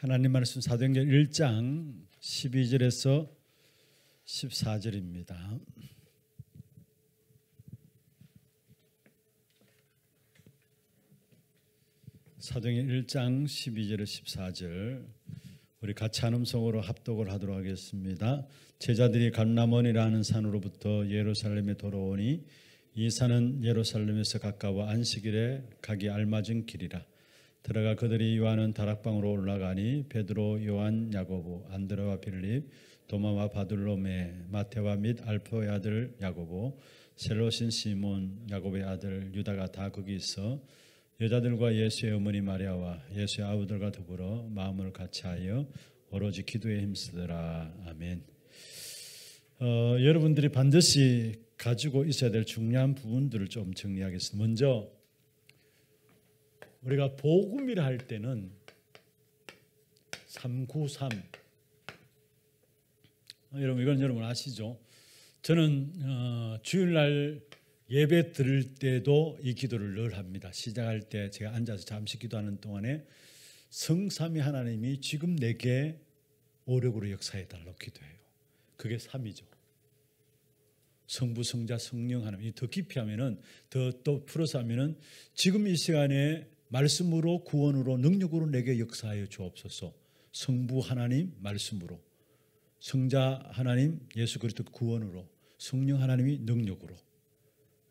하나님 말씀 사도행전 1장 12절에서 14절입니다. 사도행전 1장 12절에 14절 우리 같이 한 음성으로 합독을 하도록 하겠습니다. 제자들이 감람원이라는 산으로부터 예루살렘에 돌아오니 이 산은 예루살렘에서 가까워 안식일에 가기 알맞은 길이라 들어가 그들이 요한은 다락방으로 올라가니 베드로, 요한, 야고보, 안드레와 빌립, 도마와 바둘로메, 마테와 및 알포의 아들 야고보, 셀로신 시몬, 야고보의 아들 유다가 다 거기 있어 여자들과 예수의 어머니 마리아와 예수의 아우들과 더불어 마음을 같이하여 오로지 기도에 힘쓰더라. 아멘. 어, 여러분들이 반드시 가지고 있어야 될 중요한 부분들을 좀 정리하겠습니다. 먼저 우리가 복음이라 할 때는 393 여러분 이건 여러분 아시죠? 저는 어, 주일날 예배 들을 때도 이 기도를 늘 합니다. 시작할 때 제가 앉아서 잠시 기도하는 동안에 성삼위 하나님이 지금 내게 오력으로 역사해 달라고 기도해요. 그게 삼이죠. 성부, 성자, 성령 하나님. 이더 깊이 하면은 더 또 풀어서 하면은 지금 이 시간에 말씀으로 구원으로 능력으로 내게 역사하여 주옵소서. 성부 하나님 말씀으로 성자 하나님 예수 그리스도 구원으로 성령 하나님이 능력으로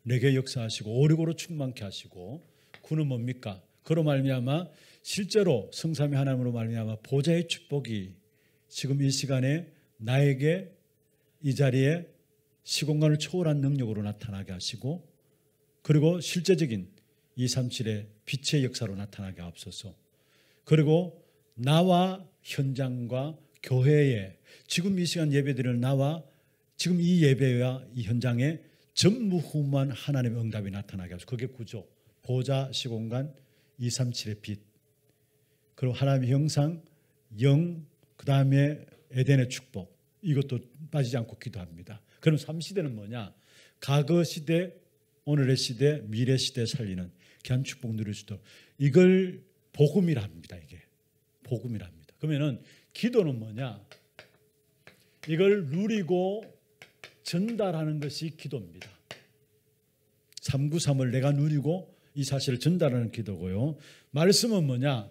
내게 역사하시고 오력으로 충만케 하시고 구는 뭡니까? 그로 말미암아 실제로 성삼위 하나님으로 말미암아 보좌의 축복이 지금 이 시간에 나에게 이 자리에 시공간을 초월한 능력으로 나타나게 하시고 그리고 실제적인 237의 빛의 역사로 나타나게 앞서서 그리고 나와 현장과 교회에 지금 이 시간 예배드릴 나와 지금 이 예배와 이 현장에 전무후무한 하나님의 응답이 나타나게 하소 그게 구조 보좌 시공간 237의 빛 그리고 하나님의 형상 영 그다음에 에덴의 축복 이것도 빠지지 않고 기도합니다. 그럼 3시대는 뭐냐? 과거 시대, 오늘의 시대, 미래 시대 살리는 귀한 축복 누릴 수도 이걸 복음이라 합니다. 이게 복음이라 합니다. 그러면은 기도는 뭐냐? 이걸 누리고 전달하는 것이 기도입니다. 393을 내가 누리고 이 사실을 전달하는 기도고요. 말씀은 뭐냐?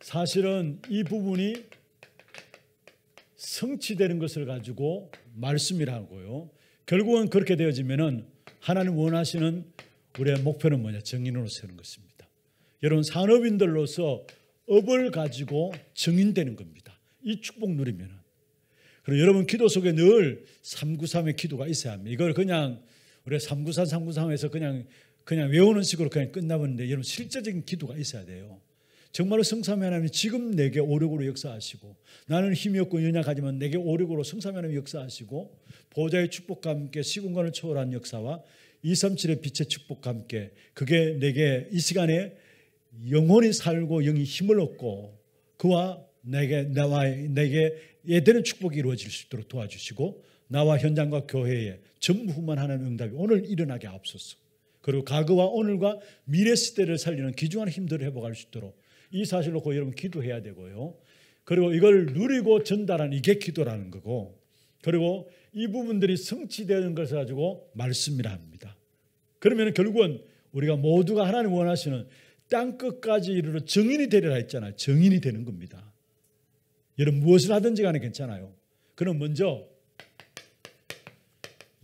사실은 이 부분이 성취되는 것을 가지고 말씀이라고요. 결국은 그렇게 되어지면은 하나님 원하시는 우리의 목표는 뭐냐? 증인으로 세는 것입니다. 여러분 산업인들로서 업을 가지고 정인되는 겁니다. 이 축복 누리면 그리고 여러분 기도 속에 늘 393의 기도가 있어야 합니다. 이걸 그냥 우리 393, 393에서 그냥 그냥 외우는 식으로 그냥 끝나버는데 여러분 실제적인 기도가 있어야 돼요. 정말로 성삼위 하나님 지금 내게 오력으로 역사하시고 나는 힘이 없고 연약하지만 내게 오력으로 성삼위 하나님 역사하시고 보좌의 축복과 함께 시공간을 초월한 역사와 237의 빛의 축복과 함께 그게 내게 이 시간에 영원히 살고 영이 힘을 얻고 그와 내게 나와 내게 예되는 축복이 이루어질 수 있도록 도와주시고 나와 현장과 교회에 전부후만 하는 응답이 오늘 일어나게 앞서서 그리고 과거와 오늘과 미래 시대를 살리는 귀중한 힘들을 회복할 수 있도록 이 사실로 여러분 기도해야 되고요. 그리고 이걸 누리고 전달하는 이게 기도라는 거고 그리고 이 부분들이 성취되는 것을 가지고 말씀이라 합니다. 그러면 결국은 우리가 모두가 하나님 원하시는 땅 끝까지 이르러 증인이 되리라 했잖아요. 증인이 되는 겁니다. 여러분 무엇을 하든지 간에 괜찮아요. 그럼 먼저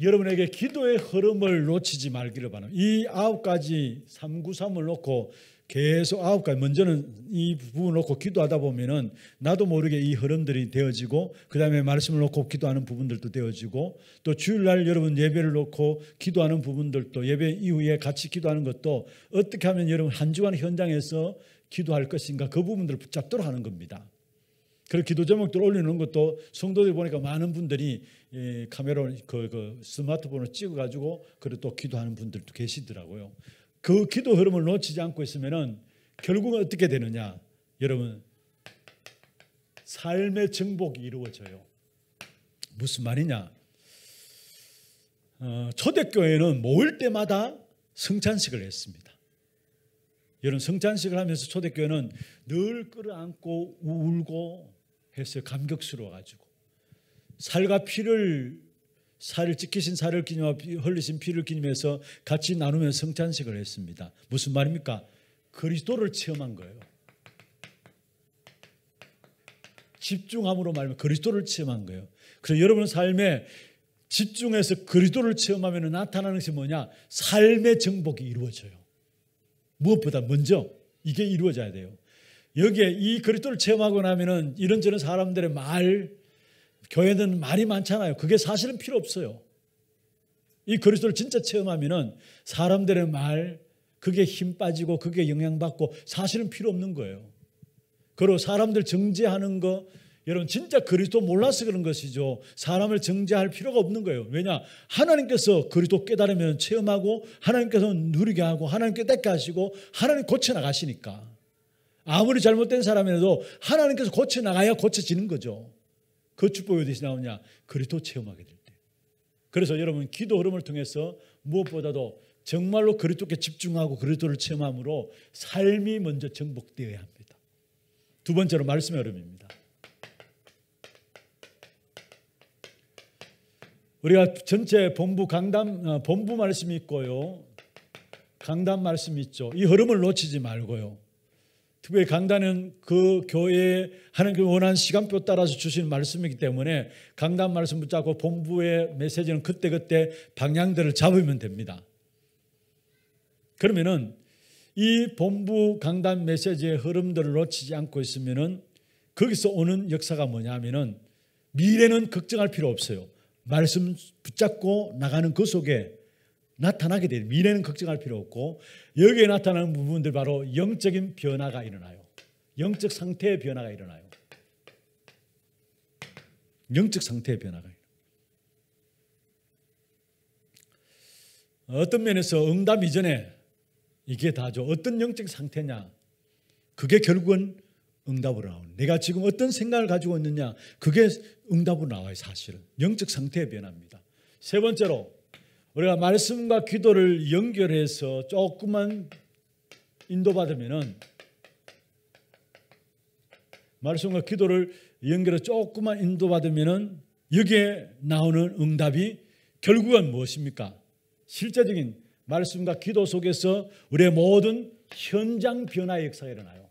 여러분에게 기도의 흐름을 놓치지 말기를 바랍니다. 이 아홉 가지 393을 놓고 계속 아홉 가지 먼저는 이 부분 을 놓고 기도하다 보면은 나도 모르게 이 흐름들이 되어지고 그다음에 말씀을 놓고 기도하는 부분들도 되어지고 또 주일날 여러분 예배를 놓고 기도하는 부분들도 예배 이후에 같이 기도하는 것도 어떻게 하면 여러분 한 주간 현장에서 기도할 것인가 그 부분들을 붙잡도록 하는 겁니다. 그리고 기도 제목들 올리는 것도 성도들 보니까 많은 분들이 이 카메라 그, 그 스마트폰을 찍어가지고 그래고또 기도하는 분들도 계시더라고요. 그 기도 흐름을 놓치지 않고 있으면은 결국은 어떻게 되느냐, 여러분 삶의 정복이 이루어져요. 무슨 말이냐? 어, 초대교회는 모일 때마다 성찬식을 했습니다. 여러분 성찬식을 하면서 초대교회는 늘 끌어안고 울고 했어 감격스러워가지고. 살과 피를 살을 찢기신 살을 기념하고 흘리신 피를 기념해서 같이 나누며 성찬식을 했습니다. 무슨 말입니까? 그리스도를 체험한 거예요. 집중함으로 말하면 그리스도를 체험한 거예요. 그래서 여러분 삶에 집중해서 그리스도를 체험하면 나타나는 것이 뭐냐? 삶의 정복이 이루어져요. 무엇보다 먼저 이게 이루어져야 돼요. 여기에 이 그리스도를 체험하고 나면은 이런저런 사람들의 말, 교회는 말이 많잖아요. 그게 사실은 필요 없어요. 이 그리스도를 진짜 체험하면은 사람들의 말 그게 힘 빠지고 그게 영향받고 사실은 필요 없는 거예요. 그리고 사람들 정죄하는 거 여러분 진짜 그리스도 몰라서 그런 것이죠. 사람을 정죄할 필요가 없는 거예요. 왜냐? 하나님께서 그리스도 깨달으면 체험하고 하나님께서 누리게 하고 하나님 깨닫게 하시고 하나님 고쳐 나가시니까. 아무리 잘못된 사람이라도 하나님께서 고쳐 나가야 고쳐지는 거죠. 그 축복이 어디서 나오냐? 그리스도 체험하게 될 때. 그래서 여러분 기도 흐름을 통해서 무엇보다도 정말로 그리스도께 집중하고 그리스도를 체험함으로 삶이 먼저 정복되어야 합니다. 두 번째로 말씀의 흐름입니다. 우리가 전체 본부 강단 어, 본부 말씀이 있고요. 강단 말씀이 있죠. 이 흐름을 놓치지 말고요. 특별히 강단은 그 교회에 하나님 그 원하는 시간표 따라서 주시는 말씀이기 때문에 강단 말씀 붙잡고 본부의 메시지는 그때그때 방향들을 잡으면 됩니다. 그러면은 이 본부 강단 메시지의 흐름들을 놓치지 않고 있으면은 거기서 오는 역사가 뭐냐면은 미래는 걱정할 필요 없어요. 말씀 붙잡고 나가는 그 속에 나타나게 돼요. 미래는 걱정할 필요 없고 여기에 나타나는 부분들 바로 영적인 변화가 일어나요. 영적 상태의 변화가 일어나요. 영적 상태의 변화가 일어나요. 어떤 면에서 응답 이전에 이게 다죠. 어떤 영적 상태냐. 그게 결국은 응답으로 나오는. 내가 지금 어떤 생각을 가지고 있느냐. 그게 응답으로 나와요, 사실은. 영적 상태의 변화입니다. 세 번째로 우리가 말씀과 기도를 연결해서 조금만 인도받으면은 말씀과 기도를 연결해 서 조금만 인도받으면은 여기에 나오는 응답이 결국은 무엇입니까? 실제적인 말씀과 기도 속에서 우리의 모든 현장 변화 역사가 일어나요.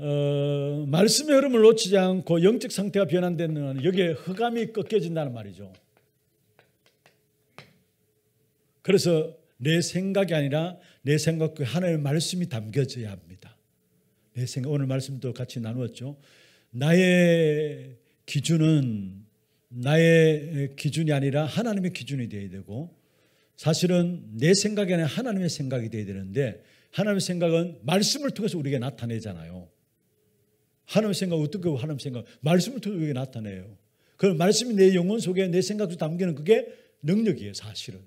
어, 말씀의 흐름을 놓치지 않고 영적 상태가 변환되는 여기에 흑암이 꺾여진다는 말이죠. 그래서 내 생각이 아니라 내 생각과 그 하나님의 말씀이 담겨져야 합니다. 내 생각 오늘 말씀도 같이 나누었죠. 나의 기준은 나의 기준이 아니라 하나님의 기준이 되어야 되고 사실은 내 생각이 아니라 하나님의 생각이 되어야 되는데 하나님의 생각은 말씀을 통해서 우리에게 나타내잖아요. 하나님 생각 어떻게 하나님 생각 말씀을 통해 그게 나타내요. 그 말씀이 내 영혼 속에 내 생각 속에 담기는 그게 능력이에요 사실은.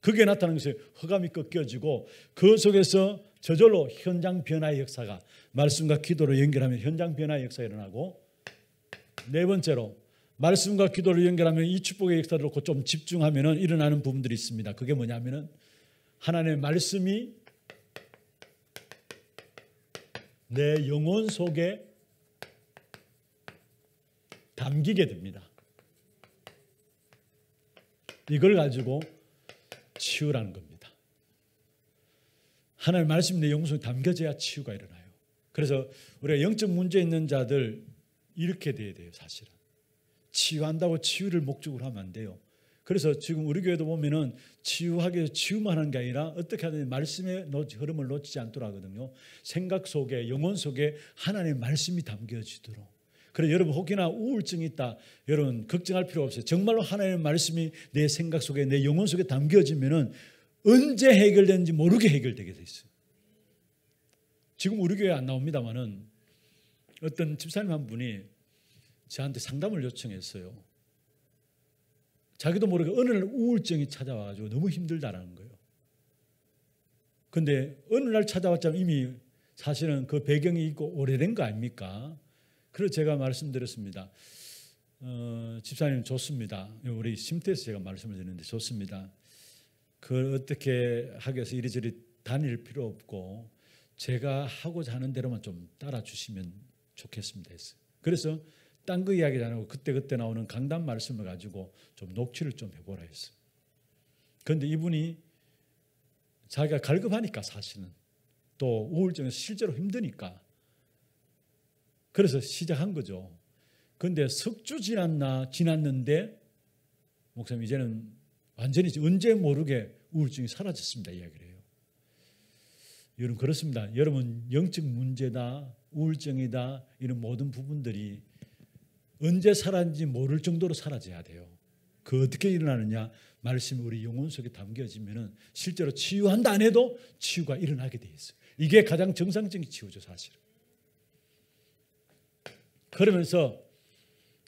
그게 나타나는 것이 허감이 꺾여지고 그 속에서 저절로 현장 변화의 역사가 말씀과 기도로 연결하면 현장 변화의 역사 일어나고 네 번째로 말씀과 기도를 연결하면 이 축복의 역사를 놓고 좀 집중하면 일어나는 부분들이 있습니다. 그게 뭐냐면은 하나님의 말씀이 내 영혼 속에 감기게 됩니다. 이걸 가지고 치유라는 겁니다. 하나님의 말씀 내 영혼에 담겨져야 치유가 일어나요. 그래서 우리가 영적 문제 있는 자들 이렇게 돼야 돼요, 사실은. 치유한다고 치유를 목적으로 하면 안 돼요. 그래서 지금 우리 교회도 보면은 치유하기 위해서 치유만 하는 게 아니라 어떻게 하든지 말씀의 흐름을 놓치지 않도록 하거든요. 생각 속에, 영혼 속에 하나님의 말씀이 담겨지도록. 그래 여러분 혹여나 우울증이 있다. 여러분 걱정할 필요 없어요. 정말로 하나님의 말씀이 내 생각 속에 내 영혼 속에 담겨지면은 언제 해결되는지 모르게 해결되게 돼 있어요. 지금 우리 교회 안 나옵니다만은 어떤 집사님 한 분이 저한테 상담을 요청했어요. 자기도 모르게 어느 날 우울증이 찾아와가지고 너무 힘들다라는 거예요. 근데 어느 날 찾아왔자면 이미 사실은 그 배경이 있고 오래된 거 아닙니까? 그래서 제가 말씀드렸습니다. 어, 집사님 좋습니다. 우리 심태에서 제가 말씀을 드렸는데 좋습니다. 그 어떻게 하기 해서 이리저리 다닐 필요 없고 제가 하고자 하는 대로만 좀 따라주시면 좋겠습니다 그래서 딴 거 이야기 안 하고 그때그때 나오는 강단 말씀을 가지고 좀 녹취를 좀 해보라 했어 그런데 이분이 자기가 갈급하니까 사실은 또우울증에 실제로 힘드니까 그래서 시작한 거죠. 근데 석주 지났나 지났는데 목사님 이제는 완전히 언제 모르게 우울증이 사라졌습니다. 이야기를 해요. 여러분 그렇습니다. 여러분 영적 문제다, 우울증이다 이런 모든 부분들이 언제 사라진지 모를 정도로 사라져야 돼요. 그 어떻게 일어나느냐? 말씀 우리 영혼 속에 담겨지면은 실제로 치유한다 안 해도 치유가 일어나게 돼 있어요. 이게 가장 정상적인 치유죠, 사실은. 그러면서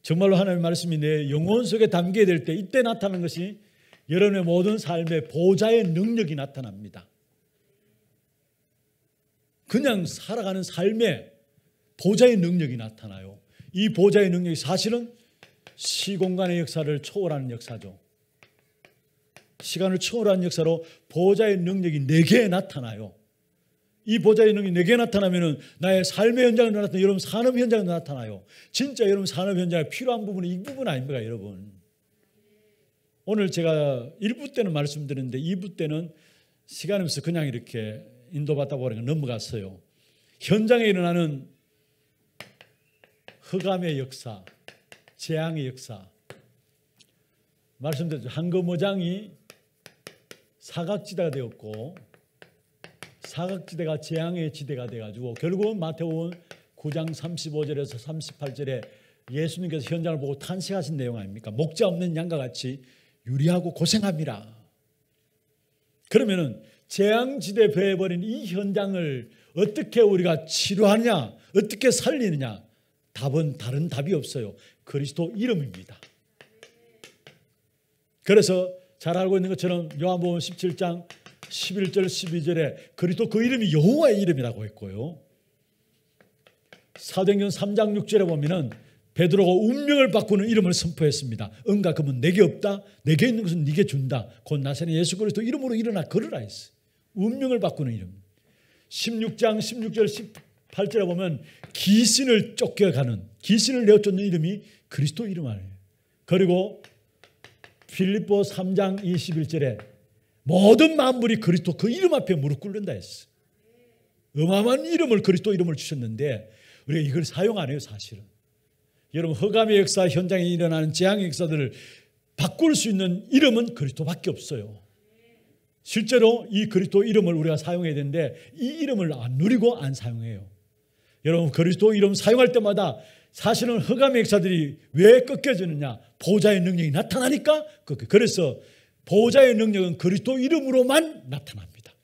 정말로 하나님의 말씀이 내 영혼 속에 담겨야 될 때 이때 나타나는 것이 여러분의 모든 삶의 보좌의 능력이 나타납니다. 그냥 살아가는 삶에 보좌의 능력이 나타나요. 이 보좌의 능력이 사실은 시공간의 역사를 초월하는 역사죠. 시간을 초월하는 역사로 보좌의 능력이 네개 나타나요. 이 보좌의 능이 내게 나타나면은 나의 삶의 현장에 나타나 여러분 산업 현장에 나타나요. 진짜 여러분 산업 현장에 필요한 부분은 이 부분 아닙니까, 여러분? 오늘 제가 1부 때는 말씀드렸는데 2부 때는 시간 없어 그냥 이렇게 인도받다 보니까 그러니까 넘어갔어요. 현장에 일어나는 흑암의 역사, 재앙의 역사. 말씀드렸죠. 한거모장이 사각지대가 되었고 사각지대가 재앙의 지대가 돼가지고 결국은 마태복음 9장 35절에서 38절에 예수님께서 현장을 보고 탄식하신 내용 아닙니까? 목자 없는 양과 같이 유리하고 고생합니다. 그러면은 재앙지대 배해버린 이 현장을 어떻게 우리가 치료하냐, 어떻게 살리느냐? 답은 다른 답이 없어요. 그리스도 이름입니다. 그래서 잘 알고 있는 것처럼 요한복음 17장 11절 12절에 그리스도 그 이름이 여호와의 이름이라고 했고요. 사도행전 3장 6절에 보면은 베드로가 운명을 바꾸는 이름을 선포했습니다. 응가 금은 내게 없다. 내게 있는 것은 네게 준다. 곧 나세는 예수 그리스도 이름으로 일어나 걸으라 했어. 운명을 바꾸는 이름. 16장 16절 18절에 보면 귀신을 쫓겨가는 귀신을 내쫓는 이름이 그리스도 이름 아니에요. 그리고 필리포 3장 21절에 모든 만물이 그리스도 그 이름 앞에 무릎 꿇는다 했어. 어마어마한 이름을 그리스도 이름을 주셨는데 우리가 이걸 사용 안 해요 사실은. 여러분 허감의 역사 현장에 일어나는 재앙의 역사들을 바꿀 수 있는 이름은 그리스도밖에 없어요. 실제로 이 그리스도 이름을 우리가 사용해야 되는데 이 이름을 안 누리고 안 사용해요. 여러분 그리스도 이름 사용할 때마다 사실은 허감의 역사들이 왜 꺾여지느냐 보좌의 능력이 나타나니까 그래서 보호자의 능력은 그리스도 이름으로만 나타납니다.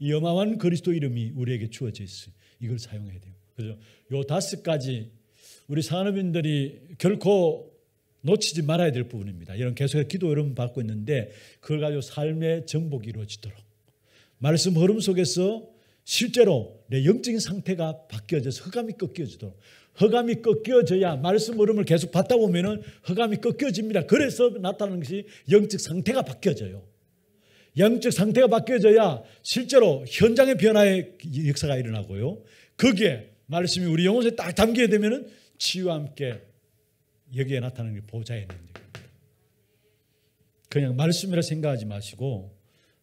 이 어마한 그리스도 이름이 우리에게 주어져 있어요. 이걸 사용해야 돼요. 그래서 요 다섯 가지 우리 산업인들이 결코 놓치지 말아야 될 부분입니다. 이런 계속해서 기도 여러분 받고 있는데 그걸 가지고 삶의 정복이 이루어지도록 말씀 흐름 속에서 실제로 내 영적인 상태가 바뀌어져서 흑암이 꺾여지도록 허감이 꺾여져야 말씀 흐름을 계속 받다 보면은 허감이 꺾여집니다. 그래서 나타나는 것이 영적 상태가 바뀌어져요. 영적 상태가 바뀌어져야 실제로 현장의 변화의 역사가 일어나고요. 거기에 말씀이 우리 영혼에 딱 담기게 되면은 치유와 함께 여기에 나타나는 게 보좌의 능력입니다. 그냥 말씀이라 생각하지 마시고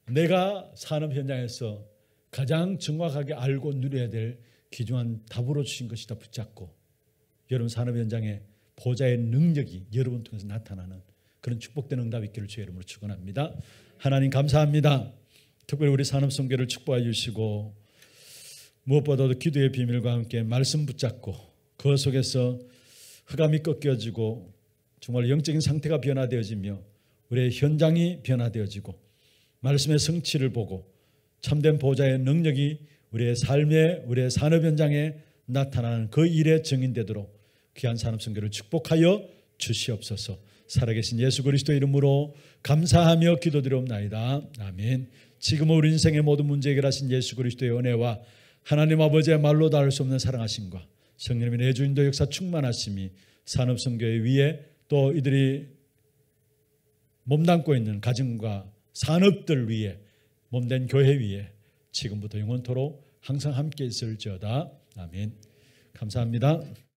내가 산업 현장에서 가장 정확하게 알고 누려야 될 귀중한 답으로 주신 것이다 붙잡고 여러분 산업 현장에 보좌의 능력이 여러분 통해서 나타나는 그런 축복된 응답이 있기를 주의 이름으로 축원합니다. 하나님 감사합니다. 특별히 우리 산업 성교를 축복해 주시고 무엇보다도 기도의 비밀과 함께 말씀 붙잡고 그 속에서 흑암이 꺾여지고 정말 영적인 상태가 변화되어지며 우리의 현장이 변화되어지고 말씀의 성취를 보고 참된 보좌의 능력이 우리의 삶에 우리의 산업 현장에 나타나는 그 일의 증인 되도록 귀한 산업 선교를 축복하여 주시옵소서. 살아계신 예수 그리스도 이름으로 감사하며 기도드리옵나이다. 아멘. 지금 우리 인생의 모든 문제 해결하신 예수 그리스도의 은혜와 하나님 아버지의 말로 닿을 수 없는 사랑하심과 성령님의 내주인도 역사 충만하심이 산업 선교의 위에 또 이들이 몸담고 있는 가정과 산업들 위에 몸된 교회 위에 지금부터 영원토록 항상 함께 있을지어다. 아멘. 감사합니다.